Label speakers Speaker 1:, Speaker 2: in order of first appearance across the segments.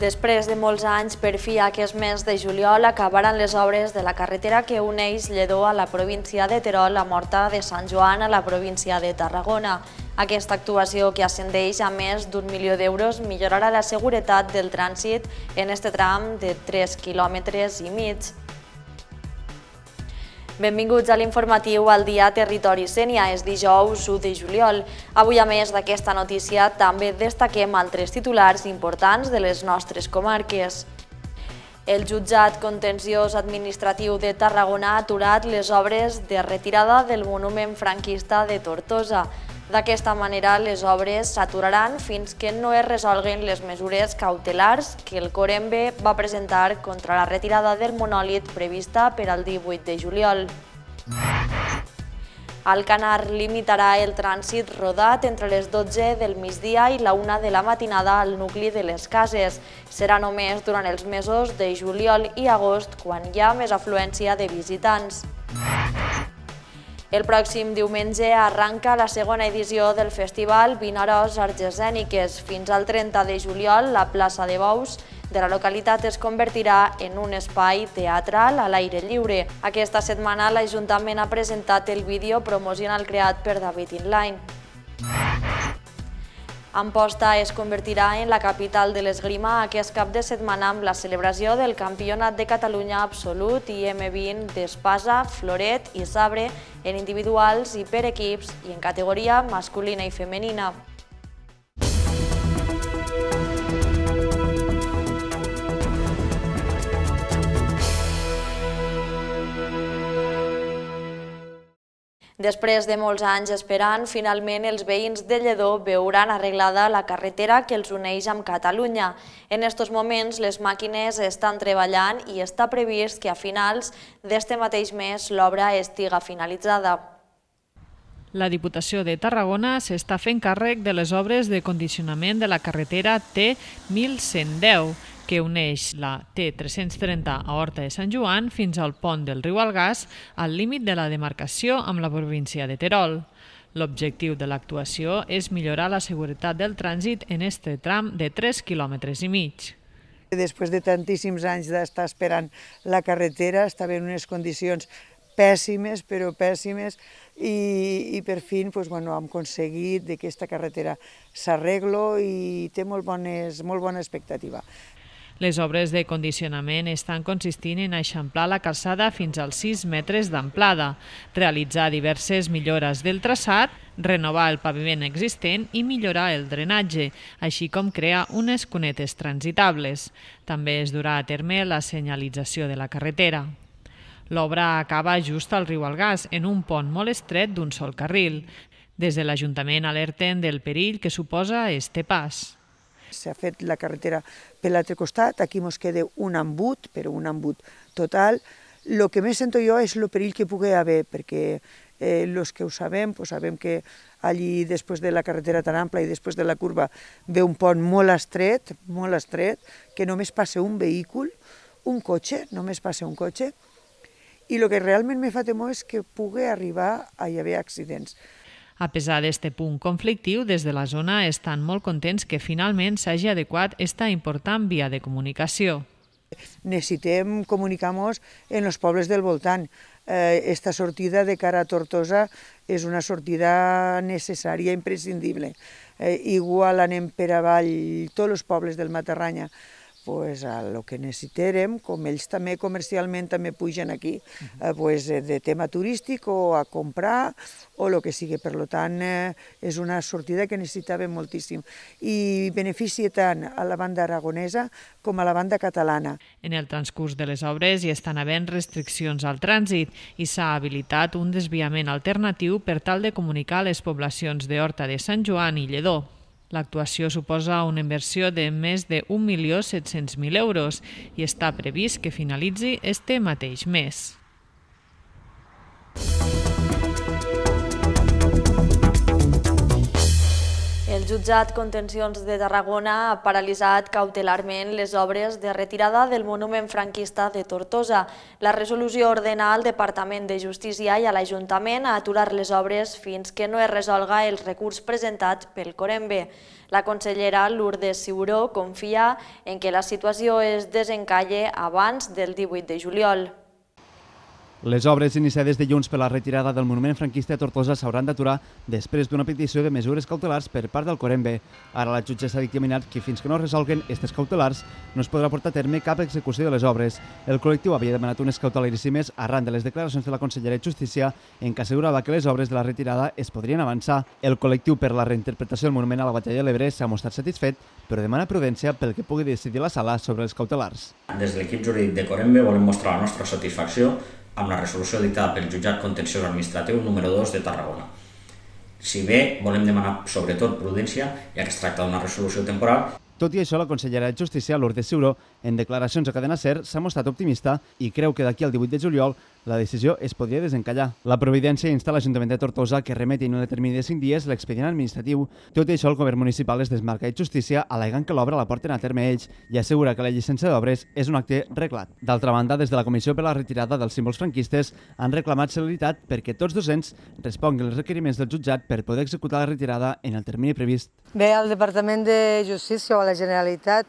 Speaker 1: Després de molts anys, per fi aquest mes de juliol acabaran les obres de la carretera que uneix Lledó a la província de Terol a Morta de Sant Joan a la província de Tarragona. Aquesta actuació, que ascendeix a més d'un milió d'euros, millorarà la seguretat del trànsit en este tram de 3 quilòmetres i mig. Benvinguts a l'informatiu al dia Territori Sènia, és dijous 1 de juliol. Avui, a més d'aquesta notícia, també destaquem altres titulars importants de les nostres comarques. El jutjat contenciós administratiu de Tarragona ha aturat les obres de retirada del monument franquista de Tortosa. D'aquesta manera, les obres s'aturaran fins que no es resolguin les mesures cautelars que el Corembe va presentar contra la retirada del monòlit prevista per al 18 de juliol. Alcanar limitarà el trànsit rodat entre les 12 del migdia i la 1 de la matinada al nucli de les cases. Serà només durant els mesos de juliol i agost, quan hi ha més afluència de visitants. El pròxim diumenge arranca la segona edició del festival Vinaròs Argesèniques. Fins al 30 de juliol, la plaça de Bous de la localitat es convertirà en un espai teatral a l'aire lliure. Aquesta setmana l'Ajuntament ha presentat el vídeo promocional creat per David Inline. Amposta es convertirà en la capital de l'esgrima aquest cap de setmana amb la celebració del Campionat de Catalunya Absolut i M20 d'Espasa, Floret i Sabre en individuals i per equips i en categoria masculina i femenina. Després de molts anys esperant, finalment els veïns de Lledó veuran arreglada la carretera que els uneix amb Catalunya. En aquests moments les màquines estan treballant i està previst que a finals d'este mateix mes l'obra estiga finalitzada.
Speaker 2: La Diputació de Tarragona s'està fent càrrec de les obres de condicionament de la carretera T1110, que uneix la T330 a Horta de Sant Joan fins al pont del riu Algàs, al límit de la demarcació amb la província de Terol. L'objectiu de l'actuació és millorar la seguretat del trànsit en este tram de 3 km i mig.
Speaker 3: Després de tantíssims anys d'estar esperant la carretera, estava en unes condicions pèssimes, però pèssimes, i, i per fi pues, bueno, hem aconseguit que aquesta carretera s'arreglo i té molt, bones, molt bona expectativa.
Speaker 2: Les obres de condicionament estan consistint en eixamplar la calçada fins als 6 metres d'amplada, realitzar diverses millores del traçat, renovar el paviment existent i millorar el drenatge, així com crear unes cunetes transitables. També es durà a terme la senyalització de la carretera. L'obra acaba just al riu Algàs, en un pont molt estret d'un sol carril. Des de l'Ajuntament alerten del perill que suposa este pas.
Speaker 3: S'ha fet la carretera per l'altre costat, aquí ens queda un embut, però un embut total. El que més sento jo és el perill que pugui haver, perquè eh, que ho sabem, pues sabem que allí després de la carretera tan ampla i després de la curva ve un pont molt estret, molt estret, que només passa un vehícul, un cotxe, només passa un cotxe, i el que realment me fa temor és que pugui arribar a hi haver accidents.
Speaker 2: A pesar d'este punt conflictiu, des de la zona estan molt contents que finalment s'hagi adequat esta important via de comunicació.
Speaker 3: Necessitem comunicar-nos en els pobles del voltant. Eh, esta sortida de cara a Tortosa és una sortida necessària, imprescindible. Eh, igual anem per avall tots els pobles del Matarranya, pues, el que necessitarem, com ells també comercialment també pugen aquí mhm. eh, pues, eh, de tema turístic o a comprar o el que sigui. Per tant, eh, és una sortida que necessitàvem moltíssim i beneficia tant a la banda aragonesa com a la banda catalana.
Speaker 2: En el transcurs de les obres hi estan havent restriccions al trànsit i s'ha habilitat un desviament alternatiu per tal de comunicar les poblacions de Horta de Sant Joan i Lledó. L'actuació suposa una inversió de més de 1.700.000 euros i està previst que finalitzi este mateix mes.
Speaker 1: jutjat Contencions de Tarragona ha paralitzat cautelarment les obres de retirada del monument franquista de Tortosa. La resolució ordena al Departament de Justícia i a l'Ajuntament a aturar les obres fins que no es resolga el recurs presentat pel Corembe. La consellera Lourdes Siuró confia en que la situació es desencalle abans del 18 de juliol.
Speaker 4: Les obres iniciades dilluns per la retirada del monument franquista a Tortosa s'hauran d'aturar després d'una petició de mesures cautelars per part del Corembe. Ara la jutgessa ha dictaminat que fins que no resolguen aquestes cautelars no es podrà portar a terme cap execució de les obres. El col·lectiu havia demanat unes cautelaríssimes arran de les declaracions de la consellera de Justícia en què assegurava que les obres de la retirada es podrien avançar. El col·lectiu per la reinterpretació del monument a la batalla de l'Ebre s'ha mostrat satisfet, però demana prudència pel que pugui decidir la sala sobre els cautelars.
Speaker 5: Des de l'equip jurídic de Corembe volem mostrar la
Speaker 6: nostra satisfacció amb la resolució dictada pel jutjat contenciós administratiu número 2 de Tarragona. Si bé volem demanar sobretot prudència, ja que es tracta d'una resolució temporal,
Speaker 4: tot i això, la consellera de Justícia, Lourdes Ciuró, en declaracions a Cadena Ser, s'ha mostrat optimista i creu que d'aquí al 18 de juliol la decisió es podria desencallar. La Providència insta l'Ajuntament de Tortosa que remeti en un termini de 5 dies l'expedient administratiu. Tot i això, el govern municipal es desmarca i justícia alegant que l'obra la porten a terme ells i assegura que la llicència d'obres és un acte reglat. D'altra banda, des de la Comissió per la Retirada dels Símbols Franquistes han reclamat celeritat perquè tots dos ens responguin els requeriments del jutjat per poder executar la retirada en el termini previst.
Speaker 3: Bé, al Departament de Justícia o a la Generalitat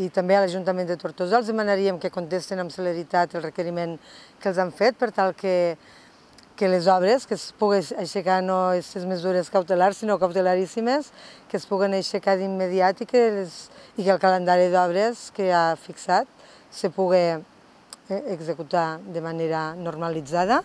Speaker 3: i també a l'Ajuntament de Tortosa els demanaríem que contesten amb celeritat el requeriment que els han fet per tal que, que les obres, que es pugui aixecar no aquestes mesures cautelars, sinó cautelaríssimes, que es puguen aixecar d'immediat i, que les, i que el calendari d'obres que ha fixat se pugui eh, executar de manera normalitzada.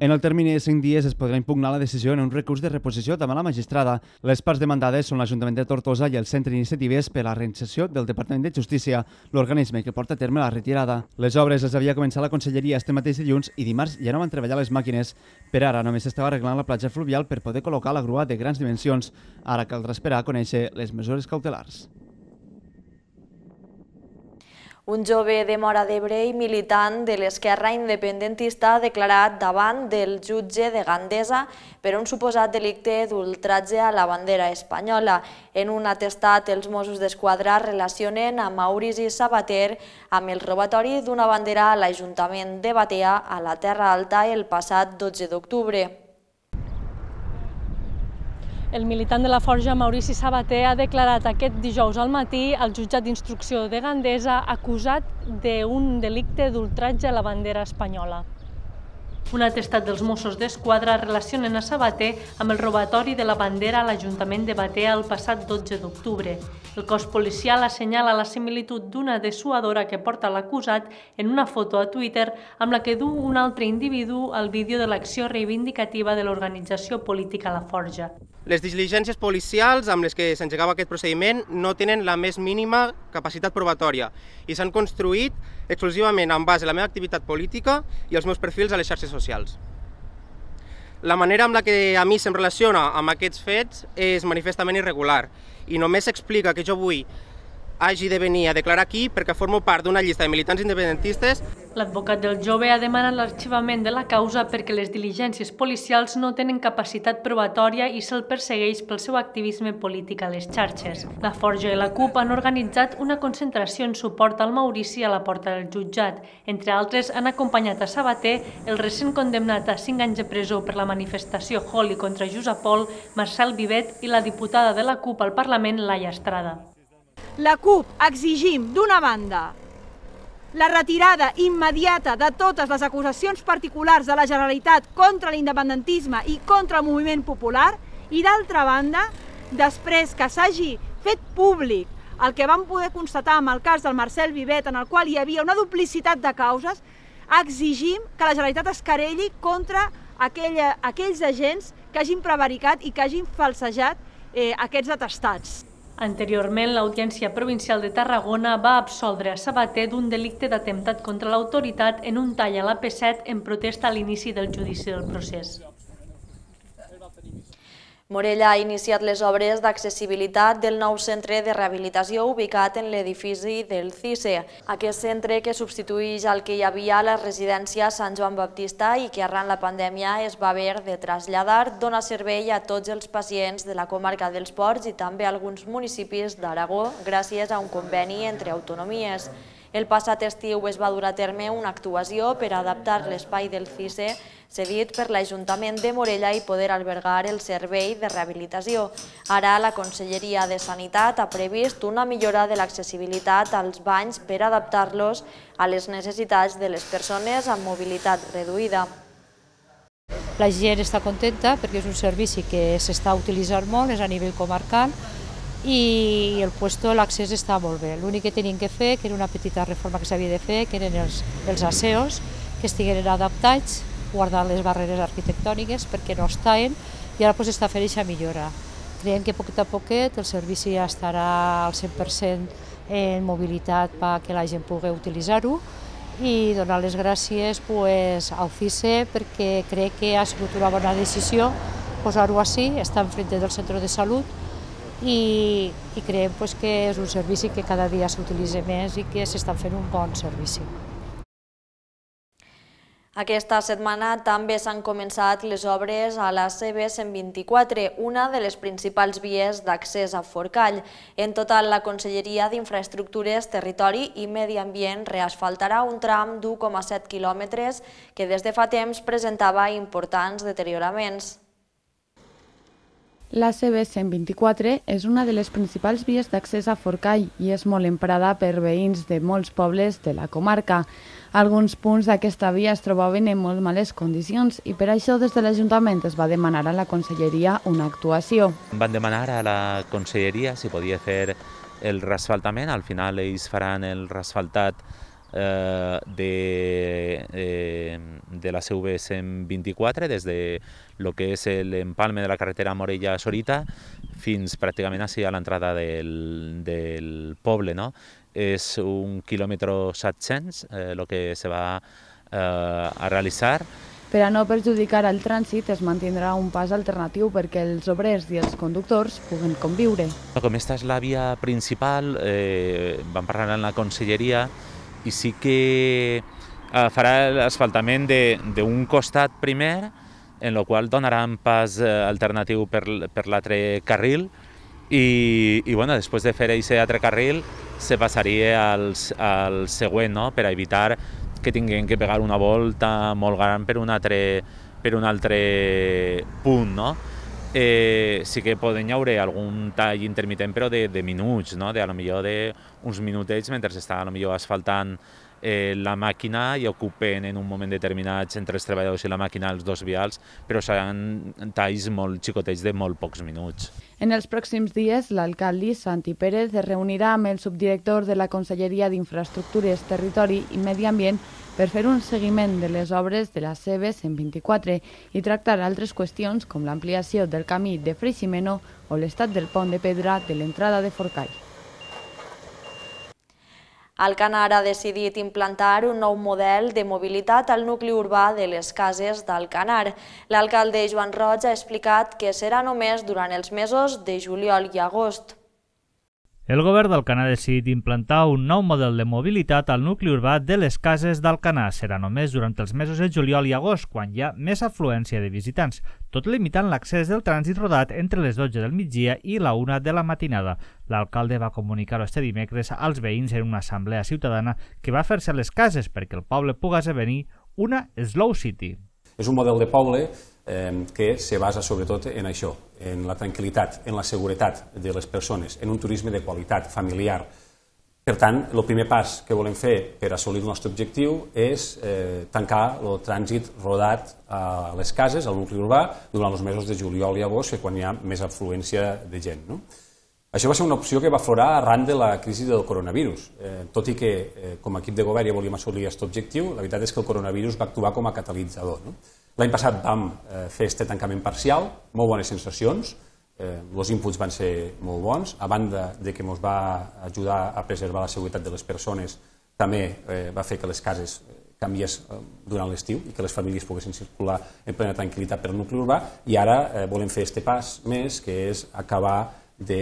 Speaker 4: En el termini de 5 dies es podrà impugnar la decisió en un recurs de reposició davant la magistrada. Les parts demandades són l'Ajuntament de Tortosa i el Centre d'Iniciatives per a la Reinserció del Departament de Justícia, l'organisme que porta a terme la retirada. Les obres les havia començat la conselleria este mateix dilluns i dimarts ja no van treballar les màquines. Per ara només s'estava arreglant la platja fluvial per poder col·locar la grua de grans dimensions. Ara caldrà esperar a conèixer les mesures cautelars.
Speaker 1: Un jove de Mora d'Ebre i militant de l'esquerra independentista ha declarat davant del jutge de Gandesa per un suposat delicte d'ultratge a la bandera espanyola. En un atestat, els Mossos d'Esquadra relacionen a Maurici Sabater amb el robatori d'una bandera a l'Ajuntament de Batea a la Terra Alta el passat 12 d'octubre. El militant de
Speaker 7: la Forja, Maurici Sabater, ha declarat aquest dijous al matí al jutjat d'instrucció de Gandesa acusat d'un delicte d'ultratge a la bandera espanyola. Un atestat dels Mossos d'Esquadra relacionen a Sabater amb el robatori de la bandera a l'Ajuntament de Batea el passat 12 d'octubre. El cos policial assenyala la similitud d'una dessuadora que porta l'acusat en una foto a Twitter amb la que du un altre individu al vídeo de l'acció reivindicativa de l'organització política La Forja.
Speaker 6: Les diligències policials amb les que s'engegava aquest procediment no tenen la més mínima capacitat probatòria i s'han construït exclusivament en base a la meva activitat política i els meus perfils a les xarxes socials. La manera amb la que a mi se'm relaciona amb aquests fets és manifestament irregular i només s'explica que jo vull hagi de venir a declarar aquí perquè formo part d'una llista de militants independentistes. L'advocat del
Speaker 7: jove ha demanat l'arxivament de la causa perquè les diligències policials no tenen capacitat probatòria i se'l persegueix pel seu activisme polític a les xarxes. La Forja i la CUP han organitzat una concentració en suport al Maurici a la porta del jutjat. Entre altres, han acompanyat a Sabater, el recent condemnat a 5 anys de presó per la manifestació Holi contra Josep Pol, Marcel Vivet i la diputada de la CUP al Parlament, Laia Estrada
Speaker 2: la CUP exigim, d'una banda, la retirada immediata de totes les acusacions particulars de la Generalitat contra l'independentisme i contra el moviment popular i, d'altra banda, després que s'hagi fet públic el que vam poder constatar amb el cas del Marcel Vivet, en el qual hi havia una duplicitat de causes, exigim que la Generalitat es carelli contra aquella, aquells agents que hagin prevaricat i que hagin falsejat eh, aquests atestats. Anteriorment, l'Audiència
Speaker 7: Provincial de Tarragona va absoldre a Sabater d'un delicte d'atemptat contra l'autoritat en un tall a la p 7 en protesta a l'inici del judici del procés.
Speaker 1: Morella ha iniciat les obres d'accessibilitat del nou centre de rehabilitació ubicat en l'edifici del CISE. Aquest centre que substitueix el que hi havia a la residència Sant Joan Baptista i que arran la pandèmia es va haver de traslladar, dona servei a tots els pacients de la comarca dels Ports i també a alguns municipis d'Aragó gràcies a un conveni entre autonomies. El passat estiu es va dur a terme una actuació per adaptar l'espai del CISE cedit per l'Ajuntament de Morella i poder albergar el servei de rehabilitació. Ara la Conselleria de Sanitat ha previst una millora de l'accessibilitat als banys per adaptar-los a les necessitats de les persones amb mobilitat reduïda.
Speaker 8: La gent està contenta perquè és un servici que s'està utilitzant molt, és a nivell comarcal, i el puesto, l'accés està molt bé. L'únic que tenien que fer, que era una petita reforma que s'havia de fer, que eren els, els aseos, que estigueren adaptats guardar les barreres arquitectòniques perquè no es tallen i ara doncs, està fent aquesta millora. Creiem que poquet a poquet el servici ja estarà al 100% en mobilitat perquè la gent pugui utilitzar-ho i donar les gràcies pues, doncs, al perquè crec que ha sigut una bona decisió posar-ho així, està enfront del centre de salut i, i creiem pues, que és un servici que cada dia s'utilitza més i que s'està fent un bon servici.
Speaker 1: Aquesta setmana també s'han començat les obres a la CB124, una de les principals vies d'accés a Forcall. En total, la Conselleria d'Infraestructures, Territori i Medi Ambient reasfaltarà un tram d'1,7 quilòmetres que des de fa temps presentava importants deterioraments.
Speaker 9: La CB124 és una de les principals vies d'accés a Forcall i és molt emprada per veïns de molts pobles de la comarca. Alguns punts d'aquesta via es trobaven en molt males condicions i per això des de l'Ajuntament es va demanar a la Conselleria una actuació.
Speaker 10: Van demanar a la Conselleria si podia fer el resfaltament, al final ells faran el resfaltat eh, de, eh, de la CV 124 des de lo que és l'empalme de la carretera Morella-Sorita fins pràcticament a l'entrada del, del poble. No? es un kilómetro 700 eh, lo que se va eh, a realitzar.
Speaker 9: Per a no perjudicar el trànsit es mantindrà un pas alternatiu perquè els obrers i els conductors puguen conviure.
Speaker 10: Com esta és la via principal, eh, vam parlar amb la conselleria i sí que eh, farà l'asfaltament d'un costat primer, en el qual donaran pas eh, alternatiu per, per l'altre carril i, i bueno, després de fer aquest altre carril se passaria al, al següent, no? per evitar que tinguem que pegar una volta molt gran per un altre, per un altre punt. No? Eh, sí que poden hi haure algun tall intermitent, però de, de minuts, no? de, a lo millor de uns minutets mentre s'està a lo millor asfaltant eh, la màquina i ocupen en un moment determinat entre els treballadors i la màquina els dos vials, però seran talls molt xicotets de molt pocs minuts.
Speaker 9: En els pròxims dies, l'alcalde Santi Pérez es reunirà amb el subdirector de la Conselleria d'Infraestructures, Territori i Medi Ambient per fer un seguiment de les obres de la CB 124 i tractar altres qüestions com l'ampliació del camí de Freiximeno o l'estat del pont de pedra de l'entrada de Forcall.
Speaker 1: Alcanar ha decidit implantar un nou model de mobilitat al nucli urbà de les cases d'Alcanar. L'alcalde Joan Roig ha explicat que serà només durant els mesos de juliol i agost.
Speaker 6: El govern d'Alcanar ha decidit implantar un nou model de mobilitat al nucli urbà de les cases d'Alcanar. Serà només durant els mesos de juliol i agost, quan hi ha més afluència de visitants, tot limitant l'accés del trànsit rodat entre les 12 del migdia i la 1 de la matinada. L'alcalde va comunicar-ho este dimecres als veïns en una assemblea ciutadana que va fer-se a les cases perquè el poble pugui esdevenir una
Speaker 5: slow city. És un model de poble eh, que se basa sobretot en això, en la tranquil·litat, en la seguretat de les persones, en un turisme de qualitat, familiar. Per tant, el primer pas que volem fer per assolir el nostre objectiu és eh, tancar el trànsit rodat a les cases, al nucli urbà, durant els mesos de juliol i agost, que quan hi ha més afluència de gent. No? Això va ser una opció que va aflorar arran de la crisi del coronavirus. Eh, tot i que eh, com a equip de govern ja volíem assolir aquest objectiu, la veritat és que el coronavirus va actuar com a catalitzador. No? L'any passat vam eh, fer este tancament parcial, molt bones sensacions, eh, els inputs van ser molt bons, a banda de que ens va ajudar a preservar la seguretat de les persones, també eh, va fer que les cases canvies durant l'estiu i que les famílies poguessin circular en plena tranquil·litat per nucli urbà i ara volem fer este pas més, que és acabar de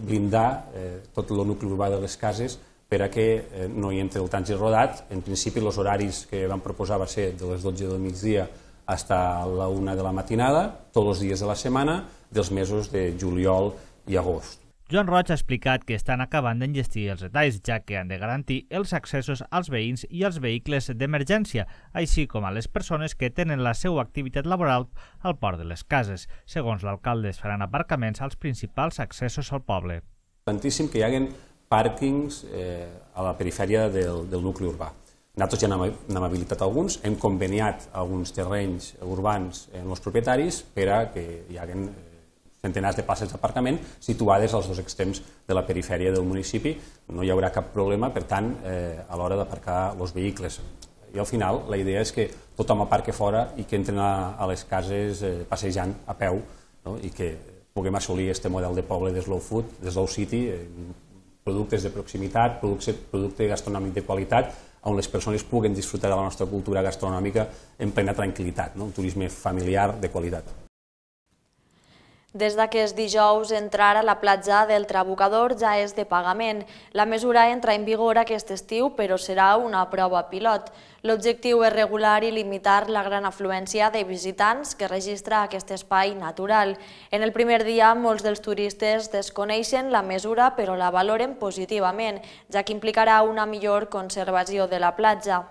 Speaker 5: blindar tot el nucli urbà de les cases per a que no hi entri el trànsit rodat. En principi, els horaris que vam proposar va ser de les 12 del migdia hasta la una de la matinada, tots els dies de la setmana, dels mesos de juliol i agost.
Speaker 6: Joan Roig ha explicat que estan acabant d'enllestir els detalls, ja que han de garantir els accessos als veïns i als vehicles d'emergència, així com a les persones que tenen la seva activitat laboral al port de les cases. Segons l'alcalde, es faran aparcaments als principals accessos al poble.
Speaker 5: importantíssim que hi haguin pàrquings eh, a la perifèria del, del nucli urbà. Nosaltres ja n'hem habilitat alguns, hem conveniat alguns terrenys urbans amb els propietaris per a que hi haguen eh, centenars de places d'aparcament situades als dos extrems de la perifèria del municipi. No hi haurà cap problema, per tant, eh, a l'hora d'aparcar els vehicles. I al final la idea és que tothom aparque fora i que entren a, les cases eh, passejant a peu no? i que puguem assolir aquest model de poble de slow food, de slow city, eh, productes de proximitat, producte gastronòmic de qualitat, on les persones puguen disfrutar de la nostra cultura gastronòmica en plena tranquil·litat, no? un turisme familiar de qualitat.
Speaker 1: Des d'aquest dijous, entrar a la platja del Trabucador ja és de pagament. La mesura entra en vigor aquest estiu, però serà una prova pilot. L'objectiu és regular i limitar la gran afluència de visitants que registra aquest espai natural. En el primer dia, molts dels turistes desconeixen la mesura, però la valoren positivament, ja que implicarà una millor conservació de la platja.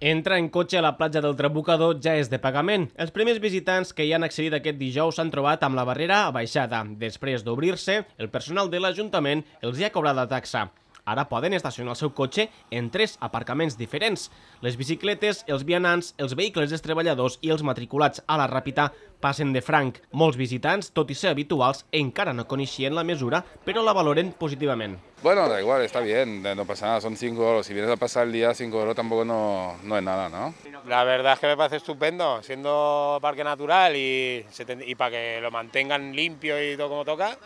Speaker 6: Entra en cotxe a la platja del Trabucador ja és de pagament. Els primers visitants que hi han accedit aquest dijous s'han trobat amb la barrera abaixada. Després d'obrir-se, el personal de l'Ajuntament els hi ha cobrat la taxa ara poden estacionar el seu cotxe en tres aparcaments diferents. Les bicicletes, els vianants, els vehicles dels treballadors i els matriculats a la Ràpita passen de franc. Molts visitants, tot i ser habituals, encara no coneixien la mesura, però la valoren
Speaker 5: positivament. Bueno, da igual, está bien, eh, no pasa nada, son 5 euros. Si vienes a pasar el día, 5 euros tampoco no, no es nada, ¿no?
Speaker 10: La verdad es que me parece estupendo, siendo parque natural y, y para que lo mantengan limpio y todo como toca,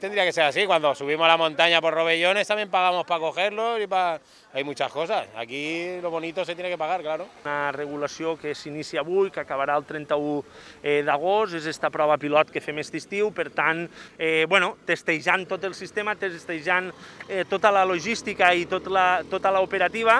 Speaker 10: tendría que ser así. Cuando subimos a la montaña por Robellones también pagamos para cogerlo y para... Hay muchas coses. Aquí lo bonito se tiene que pagar, claro. Una regulació que s'inicia avui, que acabarà el 31 eh, d'agost, és esta prova pilot que fem aquest estiu, per tant, eh, bueno, testejant tot el sistema, testejant eh, tota la logística i tot la, tota l'operativa,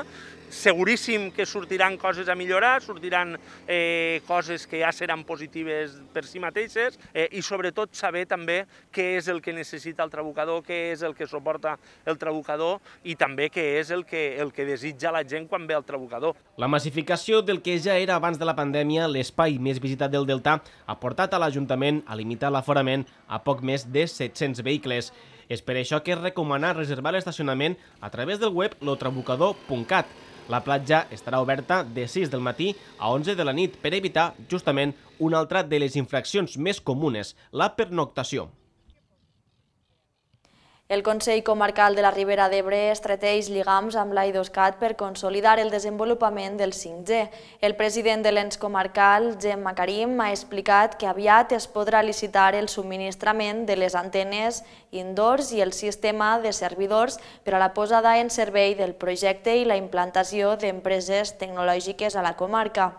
Speaker 10: seguríssim que sortiran coses a millorar, sortiran eh, coses que ja seran positives per si mateixes eh, i sobretot saber també què és el que necessita el trabucador, què és el que suporta el trabucador i també què és el que, el que desitja la gent quan ve al trabucador.
Speaker 6: La massificació del que ja era abans de la pandèmia l'espai més visitat del Delta ha portat a l'Ajuntament a limitar l'aforament a poc més de 700 vehicles. És per això que és recomanar reservar l'estacionament a través del web lotrabucador.cat. La platja estarà oberta de 6 del matí a 11 de la nit per evitar, justament, una altra de les infraccions més comunes, la pernoctació.
Speaker 1: El Consell Comarcal de la Ribera d'Ebre estreteix lligams amb l'AIDOSCAT per consolidar el desenvolupament del 5G. El president de l'ENS comarcal, Gemma Karim, ha explicat que aviat es podrà licitar el subministrament de les antenes indoors i el sistema de servidors per a la posada en servei del projecte i la implantació d'empreses tecnològiques a la comarca.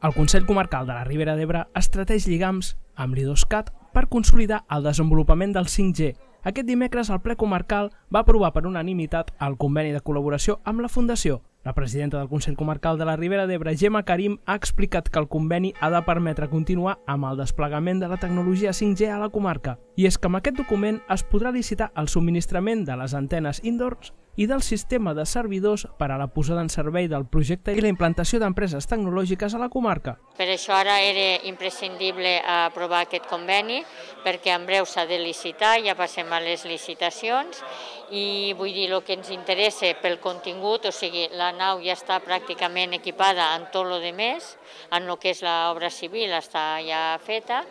Speaker 11: El Consell Comarcal de la Ribera d'Ebre estreteix lligams amb l'IDOSCAT per consolidar el desenvolupament del 5G. Aquest dimecres el ple comarcal va aprovar per unanimitat el conveni de col·laboració amb la Fundació. La presidenta del Consell Comarcal de la Ribera d'Ebre, Gemma Karim, ha explicat que el conveni ha de permetre continuar amb el desplegament de la tecnologia 5G a la comarca. I és que amb aquest document es podrà licitar el subministrament de les antenes indoors i del sistema de servidors per a la posada en servei del projecte i la implantació d'empreses tecnològiques a la comarca.
Speaker 12: Per això ara era imprescindible aprovar aquest conveni perquè en breu s'ha de licitar, ja passem a les licitacions i vull dir, el que ens interessa pel contingut, o sigui, la nau ja està pràcticament equipada en tot el de més, en el que és l'obra civil està ja feta,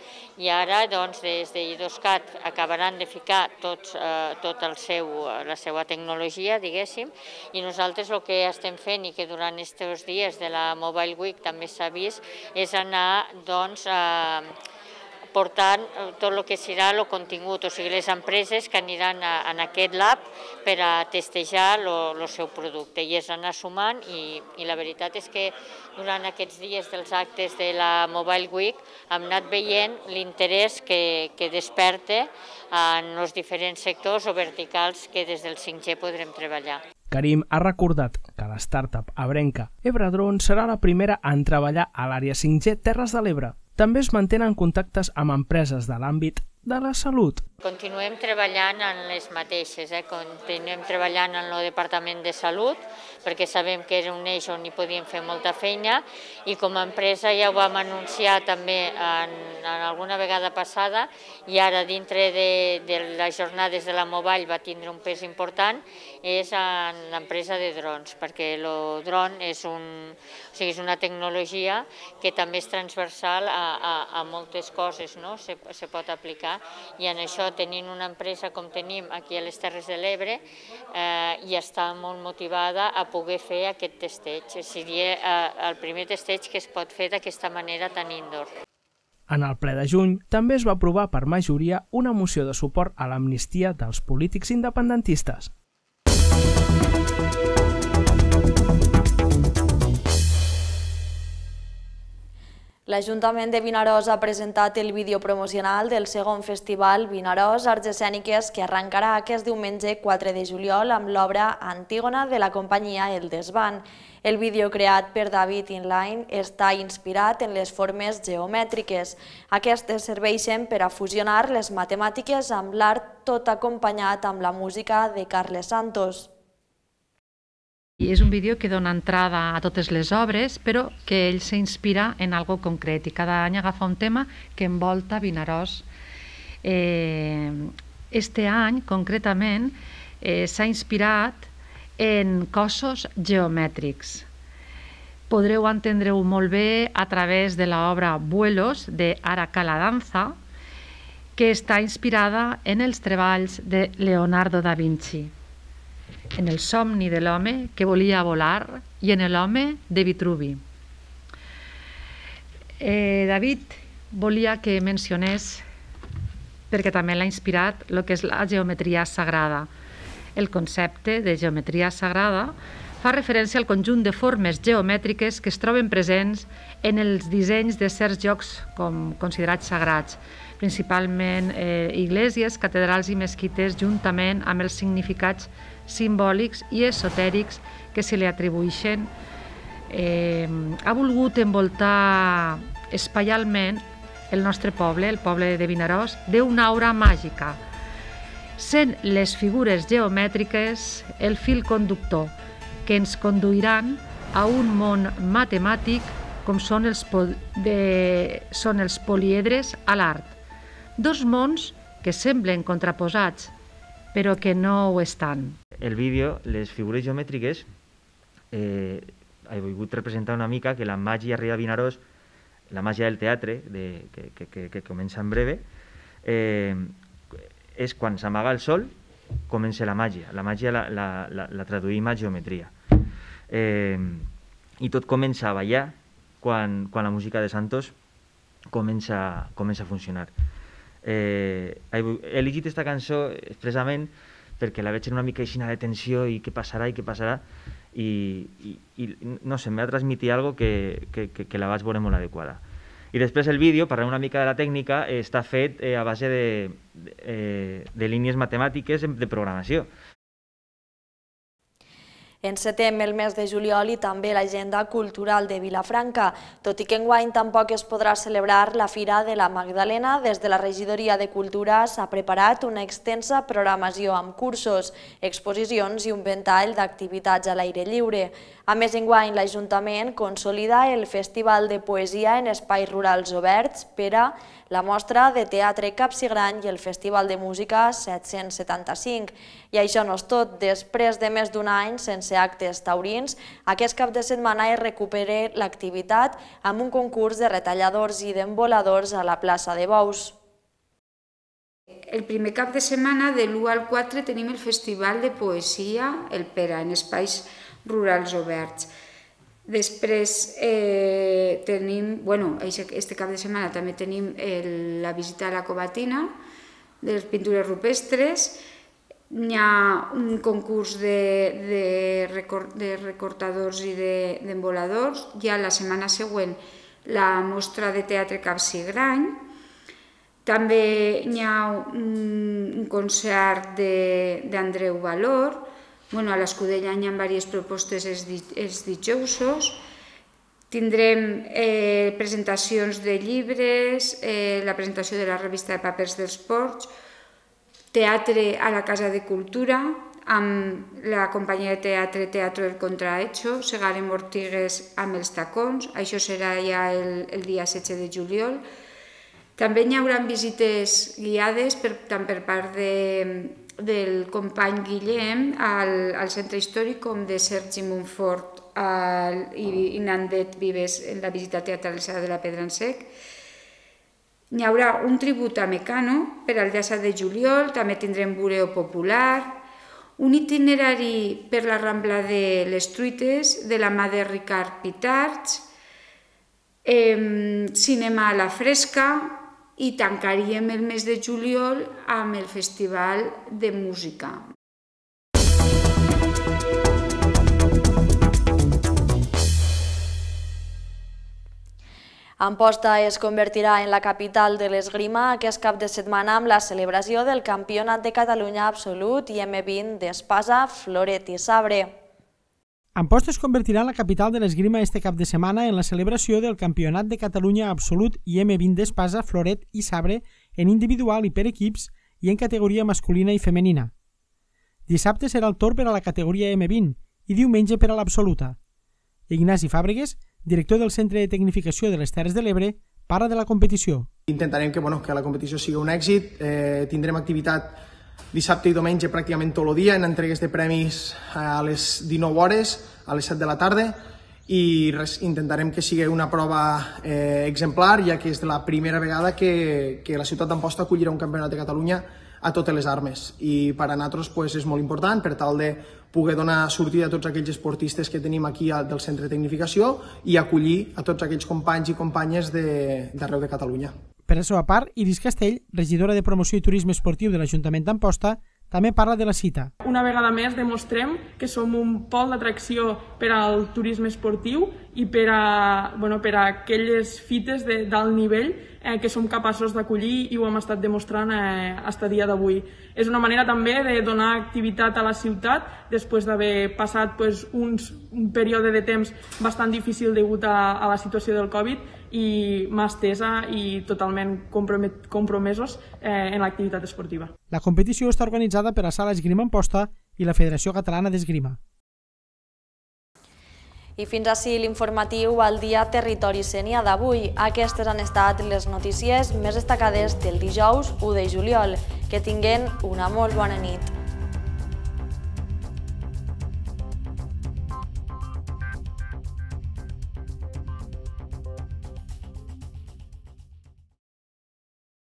Speaker 12: i ara doncs, des de IDOSCAT acabaran de ficar tots, eh, tot el seu, la seva tecnologia, diguéssim, i nosaltres el que estem fent i que durant aquests dies de la Mobile Week també s'ha vist és anar doncs, eh, portant eh, tot el que serà el contingut, o sigui, les empreses que aniran a, en aquest lab per a testejar el seu producte i es anar sumant i, i la veritat és que durant aquests dies dels actes de la Mobile Week hem anat veient l'interès que, que desperta en els diferents sectors o verticals que des del 5G podrem treballar.
Speaker 11: Karim ha recordat que la startup abrenca Ebradron serà la primera en treballar a l'àrea 5G Terres de l'Ebre també es mantenen contactes amb empreses de l'àmbit de la Salut.
Speaker 12: Continuem treballant en les mateixes, eh? continuem treballant en el Departament de Salut, perquè sabem que era un eix on hi podíem fer molta feina, i com a empresa ja ho vam anunciar també en, en alguna vegada passada, i ara dintre de, de les jornades de la Mobile va tindre un pes important, és en l'empresa de drons, perquè el dron és, un, o sigui, és una tecnologia que també és transversal a, a, a moltes coses, no? se, se pot aplicar Empordà i en això tenint una empresa com tenim aquí a les Terres de l'Ebre eh, i està molt motivada a poder fer aquest testeig. Seria eh, el primer testeig que es pot fer d'aquesta manera tan indoor.
Speaker 11: En el ple de juny també es va aprovar per majoria una moció de suport a l'amnistia dels polítics independentistes.
Speaker 1: L'Ajuntament de Vinaròs ha presentat el vídeo promocional del segon festival Vinaròs Arts Escèniques que arrencarà aquest diumenge 4 de juliol amb l'obra Antígona de la companyia El Desvan. El vídeo creat per David Inline està inspirat en les formes geomètriques. Aquestes serveixen per a fusionar les matemàtiques amb l'art tot acompanyat amb la música de Carles Santos.
Speaker 8: I és un vídeo que dona entrada a totes les obres, però que ell s'inspira en algo concret i cada any agafa un tema que envolta Vinaròs. Eh, este any, concretament, eh, s'ha inspirat en cossos geomètrics. Podreu entendre-ho molt bé a través de l'obra Vuelos, de Ara Caladanza, danza, que està inspirada en els treballs de Leonardo da Vinci en el somni de l'home que volia volar i en l'home de Vitruvi. Eh, David volia que mencionés, perquè també l'ha inspirat, el que és la geometria sagrada. El concepte de geometria sagrada fa referència al conjunt de formes geomètriques que es troben presents en els dissenys de certs llocs com considerats sagrats, principalment eh, iglesies, catedrals i mesquites, juntament amb els significats simbòlics i esotèrics que se li atribueixen. Eh, ha volgut envoltar espaialment el nostre poble, el poble de Vinaròs, d'una aura màgica, sent les figures geomètriques el fil conductor que ens conduiran a un món matemàtic com són els, de, són els poliedres a l'art. Dos mons que semblen contraposats, però que no ho estan
Speaker 4: el vídeo, les figures geomètriques eh, he volgut representar una mica que la màgia Ria Vinaròs, la màgia del teatre, de, que, que, que, que comença en breve, eh, és quan s'amaga el sol comença la màgia. La màgia la, la, la, la traduïm a geometria. Eh, I tot comença a ballar quan, quan la música de Santos comença, comença a funcionar. Eh, he elegit aquesta cançó expressament perquè la veig en una mica aixina de tensió i què passarà i què passarà i, i, i no sé, em va transmitir algo que, que, que, que la vaig veure molt adequada. I després el vídeo, parlant una mica de la tècnica, eh, està fet eh, a base de, de, eh, de línies matemàtiques de programació.
Speaker 1: Encetem el mes de juliol i també l'agenda cultural de Vilafranca, tot i que enguany tampoc es podrà celebrar la Fira de la Magdalena. Des de la Regidoria de Cultura s'ha preparat una extensa programació amb cursos, exposicions i un ventall d'activitats a l'aire lliure. A més, enguany l'Ajuntament consolida el Festival de Poesia en espais rurals oberts per a la mostra de teatre Capsigrany i el Festival de Música 775. I això no és tot. Després de més d'un any sense actes taurins, aquest cap de setmana es recupera l'activitat amb un concurs
Speaker 13: de retalladors i d'emboladors a la plaça de Bous. El primer cap de setmana, de l'1 al 4, tenim el Festival de Poesia, el PERA, en espais rurals oberts. Després eh, tenim, bueno, este cap de setmana també tenim el, la visita a la covatina de les pintures rupestres, hi ha un concurs de, de, record, de recortadors i d'emboladors, de, hi ha la setmana següent la mostra de teatre Capsigrany, també hi ha un, un concert d'Andreu Valor, bueno, a l'Escudella hi ha diverses propostes els dijousos, Tindrem eh, presentacions de llibres, eh, la presentació de la revista de papers dels ports, teatre a la Casa de Cultura, amb la companyia de teatre Teatro del Contrahecho, Segarem Ortigues amb els tacons, això serà ja el, el dia 16 de juliol. També hi haurà visites guiades per, tant per part de, del company Guillem al, al centre històric com de Sergi Montfort al, i, i Nandet Vives en la visita teatralitzada de la Pedra en Sec. Hi haurà un tribut a Mecano per al 10 de juliol, també tindrem bureo popular, un itinerari per la Rambla de les Truites de la mà de Ricard Pitards, eh, cinema a la fresca, i tancaríem el mes de juliol amb el Festival de Música.
Speaker 1: Amposta es convertirà en la capital de l'esgrima aquest cap de setmana amb la celebració del Campionat de Catalunya Absolut i M20 d'Espasa, Floret i Sabre.
Speaker 6: Amposta es convertirà en la capital de l'esgrima este cap de setmana en la celebració del Campionat de Catalunya Absolut i m 20 d'espasa, floret i sabre en individual i per equips i en categoria masculina i femenina. Dissabte serà el torn per a la categoria M20 i diumenge per a l'absoluta. Ignasi Fàbregues, director del Centre de Tecnificació de les Terres de l'Ebre, parla de la competició. Intentarem que, bueno, que la competició sigui un èxit, eh, tindrem activitat dissabte i diumenge pràcticament tot el dia en entregues de premis a les 19 hores, a les 7 de la tarda, i res, intentarem que sigui una prova eh, exemplar, ja que és la primera vegada que, que la ciutat d'Amposta acollirà un campionat de Catalunya a totes les armes. I per a nosaltres pues, és molt important per tal de poder donar sortida a tots aquells esportistes que tenim aquí del centre de tecnificació i acollir a tots aquells companys i companyes d'arreu de, de Catalunya. Per la seva part, Iris Castell, regidora de Promoció i Turisme Esportiu de l'Ajuntament d'Amposta, també parla de la cita.
Speaker 11: Una vegada més demostrem que som un pol d'atracció per al turisme esportiu i per a, bueno, per a aquelles fites de, d'alt nivell eh, que som capaços d'acollir i ho hem estat demostrant eh, hasta dia d'avui. És una manera també de donar activitat a la ciutat després d'haver passat pues, uns, un període de temps bastant difícil degut a, a la situació del Covid i mà estesa i totalment compromesos eh, en l'activitat esportiva.
Speaker 6: La competició està organitzada per a Sala Esgrima Posta i la Federació Catalana d'Esgrima.
Speaker 1: I fins ací l'informatiu al dia Territori Senia d'avui. Aquestes han estat les notícies més destacades del dijous 1 de juliol. Que tinguen una molt bona nit.